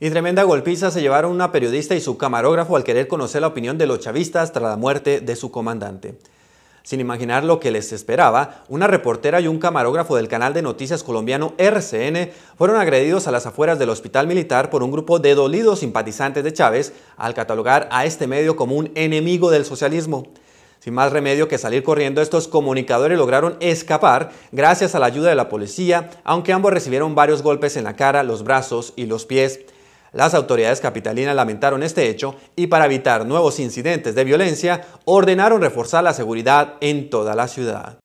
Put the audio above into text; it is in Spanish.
Y tremenda golpiza se llevaron una periodista y su camarógrafo al querer conocer la opinión de los chavistas tras la muerte de su comandante. Sin imaginar lo que les esperaba, una reportera y un camarógrafo del canal de noticias colombiano RCN fueron agredidos a las afueras del hospital militar por un grupo de dolidos simpatizantes de Chávez al catalogar a este medio como un enemigo del socialismo. Sin más remedio que salir corriendo, estos comunicadores lograron escapar gracias a la ayuda de la policía, aunque ambos recibieron varios golpes en la cara, los brazos y los pies. Las autoridades capitalinas lamentaron este hecho y para evitar nuevos incidentes de violencia ordenaron reforzar la seguridad en toda la ciudad.